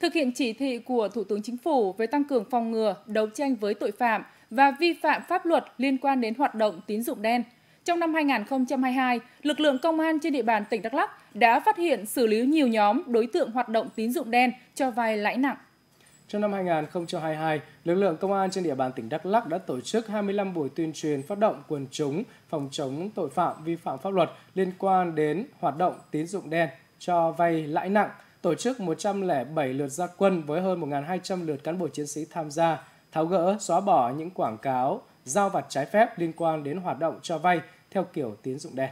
Thực hiện chỉ thị của Thủ tướng Chính phủ về tăng cường phòng ngừa, đấu tranh với tội phạm và vi phạm pháp luật liên quan đến hoạt động tín dụng đen, trong năm 2022, lực lượng công an trên địa bàn tỉnh Đắk Lắk đã phát hiện xử lý nhiều nhóm đối tượng hoạt động tín dụng đen cho vay lãi nặng. Trong năm 2022, lực lượng công an trên địa bàn tỉnh Đắk Lắk đã tổ chức 25 buổi tuyên truyền phát động quần chúng phòng chống tội phạm vi phạm pháp luật liên quan đến hoạt động tín dụng đen cho vay lãi nặng tổ chức 107 lượt gia quân với hơn 1.200 lượt cán bộ chiến sĩ tham gia, tháo gỡ, xóa bỏ những quảng cáo, giao vặt trái phép liên quan đến hoạt động cho vay theo kiểu tín dụng đen.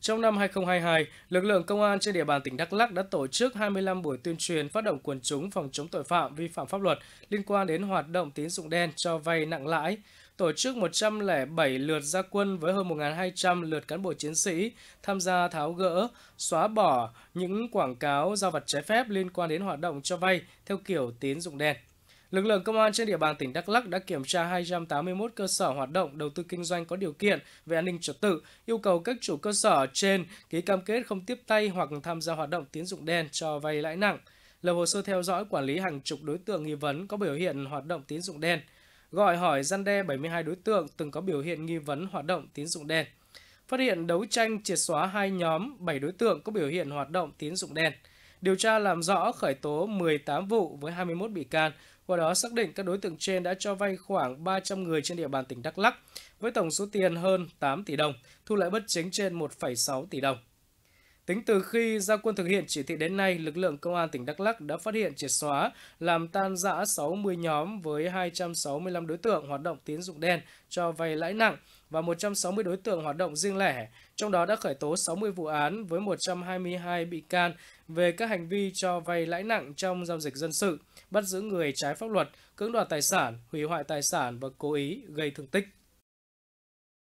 Trong năm 2022, lực lượng công an trên địa bàn tỉnh Đắk Lắk đã tổ chức 25 buổi tuyên truyền phát động quần chúng phòng chống tội phạm vi phạm pháp luật liên quan đến hoạt động tín dụng đen cho vay nặng lãi tổ chức 107 lượt gia quân với hơn 1.200 lượt cán bộ chiến sĩ tham gia tháo gỡ, xóa bỏ những quảng cáo giao vặt trái phép liên quan đến hoạt động cho vay theo kiểu tín dụng đen. Lực lượng công an trên địa bàn tỉnh Đắk lắc đã kiểm tra 281 cơ sở hoạt động đầu tư kinh doanh có điều kiện về an ninh trật tự, yêu cầu các chủ cơ sở trên ký cam kết không tiếp tay hoặc tham gia hoạt động tín dụng đen cho vay lãi nặng. Lập hồ sơ theo dõi quản lý hàng chục đối tượng nghi vấn có biểu hiện hoạt động tín dụng đen – gọi hỏi gian đe 72 đối tượng từng có biểu hiện nghi vấn hoạt động tín dụng đen. Phát hiện đấu tranh triệt xóa hai nhóm 7 đối tượng có biểu hiện hoạt động tín dụng đen. Điều tra làm rõ khởi tố 18 vụ với 21 bị can, qua đó xác định các đối tượng trên đã cho vay khoảng 300 người trên địa bàn tỉnh Đắk Lắk với tổng số tiền hơn 8 tỷ đồng, thu lợi bất chính trên 1,6 tỷ đồng. Tính từ khi ra quân thực hiện chỉ thị đến nay, lực lượng công an tỉnh Đắk Lắk đã phát hiện triệt xóa, làm tan rã 60 nhóm với 265 đối tượng hoạt động tín dụng đen cho vay lãi nặng và 160 đối tượng hoạt động riêng lẻ, trong đó đã khởi tố 60 vụ án với 122 bị can về các hành vi cho vay lãi nặng trong giao dịch dân sự, bắt giữ người trái pháp luật, cưỡng đoạt tài sản, hủy hoại tài sản và cố ý gây thương tích.